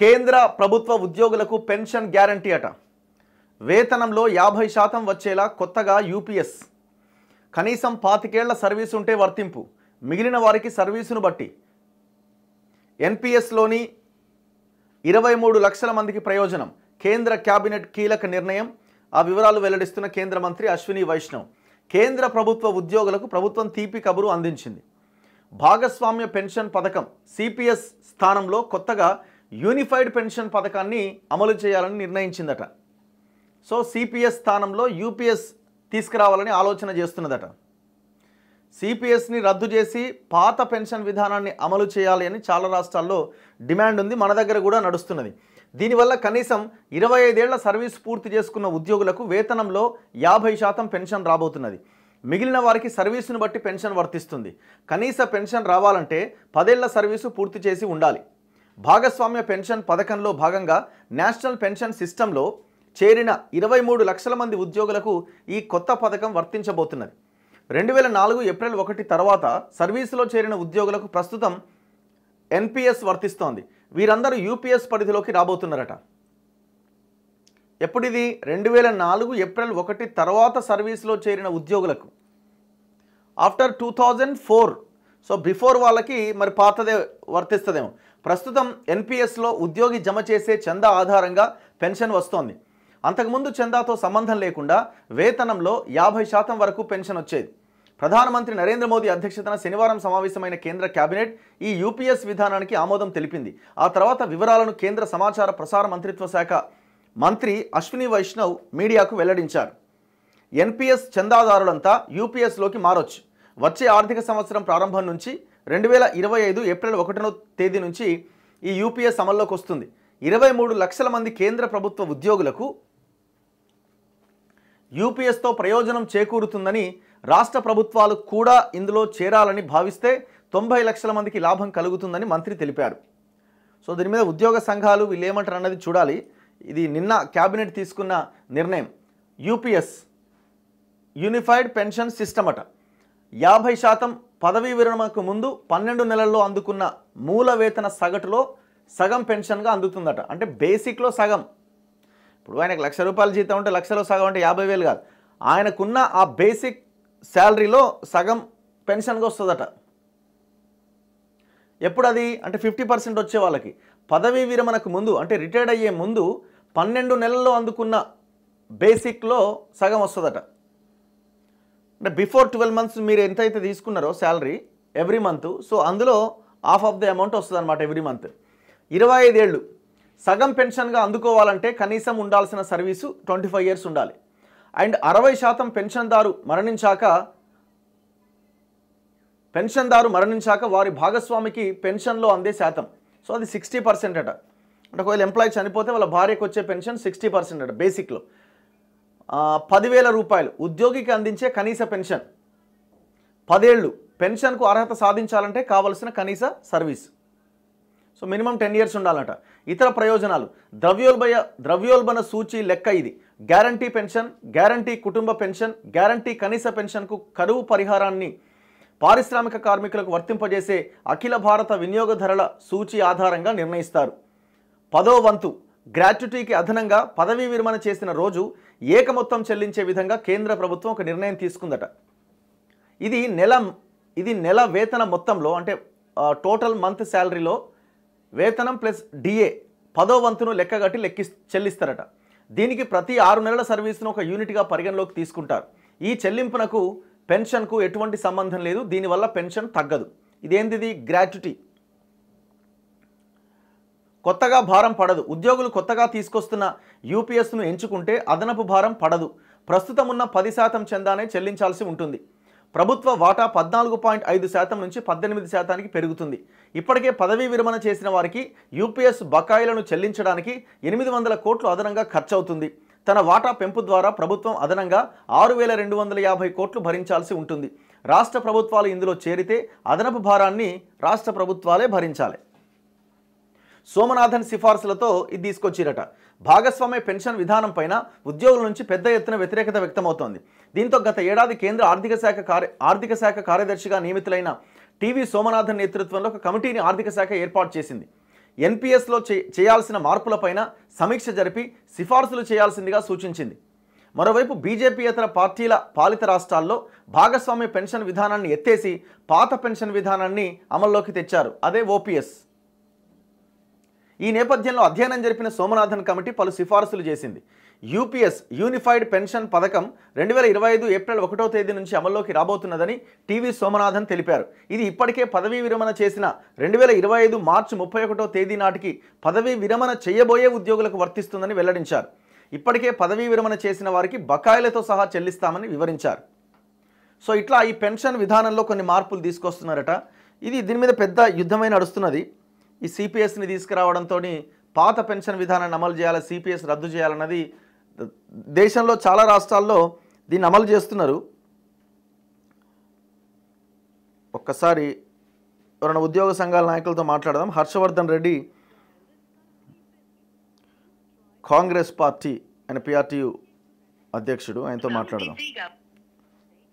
కేంద్ర ప్రభుత్వ ఉద్యోగులకు పెన్షన్ గ్యారంటీ అట వేతనంలో యాభై శాతం వచ్చేలా కొత్తగా యూపీఎస్ కనీసం పాతికేళ్ల సర్వీసు ఉంటే వర్తింపు మిగిలిన వారికి సర్వీసును బట్టి ఎన్పిఎస్లోని ఇరవై మూడు లక్షల మందికి ప్రయోజనం కేంద్ర క్యాబినెట్ కీలక నిర్ణయం ఆ వివరాలు వెల్లడిస్తున్న కేంద్ర మంత్రి అశ్విని వైష్ణవ్ కేంద్ర ప్రభుత్వ ఉద్యోగులకు ప్రభుత్వం తీపి కబురు అందించింది భాగస్వామ్య పెన్షన్ పథకం సిపిఎస్ స్థానంలో కొత్తగా యూనిఫైడ్ పెన్షన్ పథకాన్ని అమలు చేయాలని నిర్ణయించిందట సో సిపిఎస్ స్థానంలో యూపీఎస్ తీసుకురావాలని ఆలోచన చేస్తున్నదట సిపిఎస్ని రద్దు చేసి పాత పెన్షన్ విధానాన్ని అమలు చేయాలి అని చాలా రాష్ట్రాల్లో డిమాండ్ ఉంది మన దగ్గర కూడా నడుస్తున్నది దీనివల్ల కనీసం ఇరవై ఐదేళ్ల సర్వీస్ పూర్తి చేసుకున్న ఉద్యోగులకు వేతనంలో యాభై శాతం పెన్షన్ రాబోతున్నది మిగిలిన వారికి సర్వీసును బట్టి పెన్షన్ వర్తిస్తుంది కనీస పెన్షన్ రావాలంటే పదేళ్ల సర్వీసు పూర్తి చేసి ఉండాలి భాగస్వామ్య పెన్షన్ పథకంలో భాగంగా నేషనల్ పెన్షన్ సిస్టంలో చేరిన ఇరవై మూడు లక్షల మంది ఉద్యోగులకు ఈ కొత్త పథకం వర్తించబోతున్నది రెండు వేల నాలుగు ఏప్రిల్ ఒకటి తర్వాత సర్వీసులో చేరిన ఉద్యోగులకు ప్రస్తుతం ఎన్పిఎస్ వర్తిస్తోంది వీరందరూ యూపీఎస్ పరిధిలోకి రాబోతున్నారట ఎప్పుడు ఇది రెండు వేల నాలుగు ఏప్రిల్ ఒకటి తర్వాత సర్వీస్లో చేరిన ఉద్యోగులకు after two thousand four so before వాళ్ళకి మరి పాతదే వర్తిస్తుందేమో ప్రస్తుతం ఎన్పిఎస్లో ఉద్యోగి జమ చేసే చందా ఆధారంగా పెన్షన్ వస్తోంది అంతకుముందు చందాతో సంబంధం లేకుండా వేతనంలో యాభై శాతం వరకు పెన్షన్ వచ్చేది ప్రధానమంత్రి నరేంద్ర మోదీ అధ్యక్షతన శనివారం సమావేశమైన కేంద్ర కేబినెట్ ఈ యూపీఎస్ విధానానికి ఆమోదం తెలిపింది ఆ తర్వాత వివరాలను కేంద్ర సమాచార ప్రసార మంత్రిత్వ శాఖ మంత్రి అశ్విని వైష్ణవ్ మీడియాకు వెల్లడించారు ఎన్పిఎస్ చందాదారులంతా యూపీఎస్లోకి మారొచ్చు వచ్చే ఆర్థిక సంవత్సరం ప్రారంభం నుంచి రెండు వేల ఇరవై ఐదు ఏప్రిల్ ఒకటో తేదీ నుంచి ఈ యూపీఎస్ అమల్లోకి వస్తుంది ఇరవై మూడు లక్షల మంది కేంద్ర ప్రభుత్వ ఉద్యోగులకు యూపీఎస్తో ప్రయోజనం చేకూరుతుందని రాష్ట్ర ప్రభుత్వాలు కూడా ఇందులో చేరాలని భావిస్తే తొంభై లక్షల మందికి లాభం కలుగుతుందని మంత్రి తెలిపారు సో దీని మీద ఉద్యోగ సంఘాలు వీళ్ళు ఏమంటారు అన్నది చూడాలి ఇది నిన్న క్యాబినెట్ తీసుకున్న నిర్ణయం యూపీఎస్ యూనిఫైడ్ పెన్షన్ సిస్టమ్ అట యాభై శాతం పదవీ విరమణకు ముందు పన్నెండు నెలల్లో అందుకున్న మూల వేతన సగటులో సగం పెన్షన్గా అందుతుందట అంటే బేసిక్లో సగం ఇప్పుడు ఆయనకు లక్ష రూపాయలు జీతం ఉంటే లక్షలో సగం అంటే యాభై వేలు కాదు ఆయనకున్న ఆ బేసిక్ శాలరీలో సగం పెన్షన్గా వస్తుందట ఎప్పుడు అది అంటే ఫిఫ్టీ పర్సెంట్ వచ్చే వాళ్ళకి పదవీ విరమణకు ముందు అంటే రిటైర్డ్ అయ్యే ముందు పన్నెండు నెలల్లో అందుకున్న బేసిక్లో సగం వస్తుందట అంటే బిఫోర్ ట్వెల్వ్ మంత్స్ మీరు ఎంతైతే తీసుకున్నారో శాలరీ ఎవ్రీ మంత్ సో అందులో హాఫ్ ఆఫ్ ది అమౌంట్ వస్తుంది అనమాట ఎవ్రీ మంత్ ఇరవై ఐదేళ్ళు సగం పెన్షన్గా అందుకోవాలంటే కనీసం ఉండాల్సిన సర్వీసు ట్వంటీ ఫైవ్ ఇయర్స్ ఉండాలి అండ్ అరవై శాతం పెన్షన్దారు మరణించాక పెన్షన్దారు మరణించాక వారి భాగస్వామికి పెన్షన్లో అందే శాతం సో అది సిక్స్టీ పర్సెంట్ అట అంటే ఒకవేళ ఎంప్లాయీ చనిపోతే వాళ్ళ భార్యకు వచ్చే పెన్షన్ సిక్స్టీ పర్సెంట్ అట బేసిక్లో పదివేల రూపాయలు ఉద్యోగికి అందించే కనీస పెన్షన్ పదేళ్ళు పెన్షన్కు అర్హత సాధించాలంటే కావలసిన కనీస service so minimum ten years ఉండాలంట ఇతర ప్రయోజనాలు ద్రవ్యోల్బయ ద్రవ్యోల్బణ సూచి లెక్క ఇది గ్యారంటీ పెన్షన్ గ్యారంటీ కుటుంబ పెన్షన్ గ్యారంటీ కనీస పెన్షన్కు కరువు పరిహారాన్ని పారిశ్రామిక కార్మికులకు వర్తింపజేసే అఖిల భారత వినియోగధరల సూచి ఆధారంగా నిర్ణయిస్తారు పదో వంతు గ్రాట్యుటీకి అదనంగా పదవీ విరమణ చేసిన రోజు ఏక మొత్తం చెల్లించే విధంగా కేంద్ర ప్రభుత్వం ఒక నిర్ణయం తీసుకుందట ఇది నెల ఇది నెల వేతన మొత్తంలో అంటే టోటల్ మంత్ శాలరీలో వేతనం ప్లస్ డిఏ పదో వంతును లెక్కగట్టి లెక్కి చెల్లిస్తారట దీనికి ప్రతి ఆరు నెలల సర్వీస్ను ఒక యూనిట్గా పరిగణలోకి తీసుకుంటారు ఈ చెల్లింపునకు పెన్షన్కు ఎటువంటి సంబంధం లేదు దీనివల్ల పెన్షన్ తగ్గదు ఇదేంది గ్రాట్యుటీ కొత్తగా భారం పడదు ఉద్యోగులు కొత్తగా తీసుకొస్తున్న యూపీఎస్ను ఎంచుకుంటే అదనపు భారం పడదు ప్రస్తుతం ఉన్న పది శాతం చందానే చెల్లించాల్సి ఉంటుంది ప్రభుత్వ వాటా పద్నాలుగు పాయింట్ ఐదు శాతం నుంచి పద్దెనిమిది శాతానికి పెరుగుతుంది ఇప్పటికే పదవీ విరమణ చేసిన వారికి యూపీఎస్ బకాయిలను చెల్లించడానికి ఎనిమిది వందల కోట్లు అదనంగా ఖర్చవుతుంది తన వాటా పెంపు ద్వారా ప్రభుత్వం అదనంగా ఆరు వేల రెండు వందల యాభై కోట్లు భరించాల్సి ఉంటుంది రాష్ట్ర ప్రభుత్వాలు ఇందులో చేరితే అదనపు భారాన్ని రాష్ట్ర ప్రభుత్వాలే భరించాలి సోమనాథన్ సిఫార్సులతో ఇది తీసుకొచ్చిరట భాగస్వామ్య పెన్షన్ విధానం పైన ఉద్యోగుల నుంచి పెద్ద ఎత్తున వ్యతిరేకత వ్యక్తమవుతోంది దీంతో గత ఏడాది కేంద్ర ఆర్థిక శాఖ కార్య ఆర్థిక శాఖ కార్యదర్శిగా నియమితులైన టీవీ సోమనాథన్ నేతృత్వంలో ఒక కమిటీని ఆర్థిక శాఖ ఏర్పాటు చేసింది ఎన్పిఎస్లో చేయాల్సిన మార్పులపైన సమీక్ష జరిపి సిఫార్సులు చేయాల్సిందిగా సూచించింది మరోవైపు బీజేపీయేతర పార్టీల పాలిత రాష్ట్రాల్లో భాగస్వామ్య పెన్షన్ విధానాన్ని ఎత్తేసి పాత పెన్షన్ విధానాన్ని అమల్లోకి తెచ్చారు అదే ఓపీఎస్ ఈ నేపథ్యంలో అధ్యయనం జరిపిన సోమనాథన్ కమిటీ పలు సిఫార్సులు చేసింది యూపీఎస్ యూనిఫైడ్ పెన్షన్ పథకం రెండు వేల ఇరవై ఐదు ఏప్రిల్ ఒకటో తేదీ నుంచి అమల్లోకి రాబోతున్నదని టీవీ సోమనాథన్ తెలిపారు ఇది ఇప్పటికే పదవీ విరమణ చేసిన రెండు వేల ఇరవై ఐదు మార్చి ముప్పై ఒకటో తేదీ నాటికి పదవీ విరమణ చేయబోయే ఉద్యోగులకు వర్తిస్తుందని వెల్లడించారు ఇప్పటికే పదవీ విరమణ చేసిన వారికి బకాయిలతో సహా చెల్లిస్తామని వివరించారు సో ఇట్లా ఈ పెన్షన్ విధానంలో కొన్ని మార్పులు తీసుకొస్తున్నారట ఇది దీని మీద పెద్ద యుద్ధమై నడుస్తున్నది ఈ సిపిఎస్ని తీసుకురావడంతో పాత పెన్షన్ విధానాన్ని అమలు చేయాలి సిపిఎస్ రద్దు చేయాలన్నది దేశంలో చాలా రాష్ట్రాల్లో దీన్ని అమలు చేస్తున్నారు ఒక్కసారి ఎవరైనా ఉద్యోగ సంఘాల నాయకులతో మాట్లాడదాం Harshavardhan Reddy Congress party and PRTU అధ్యక్షుడు ఆయనతో మాట్లాడదాం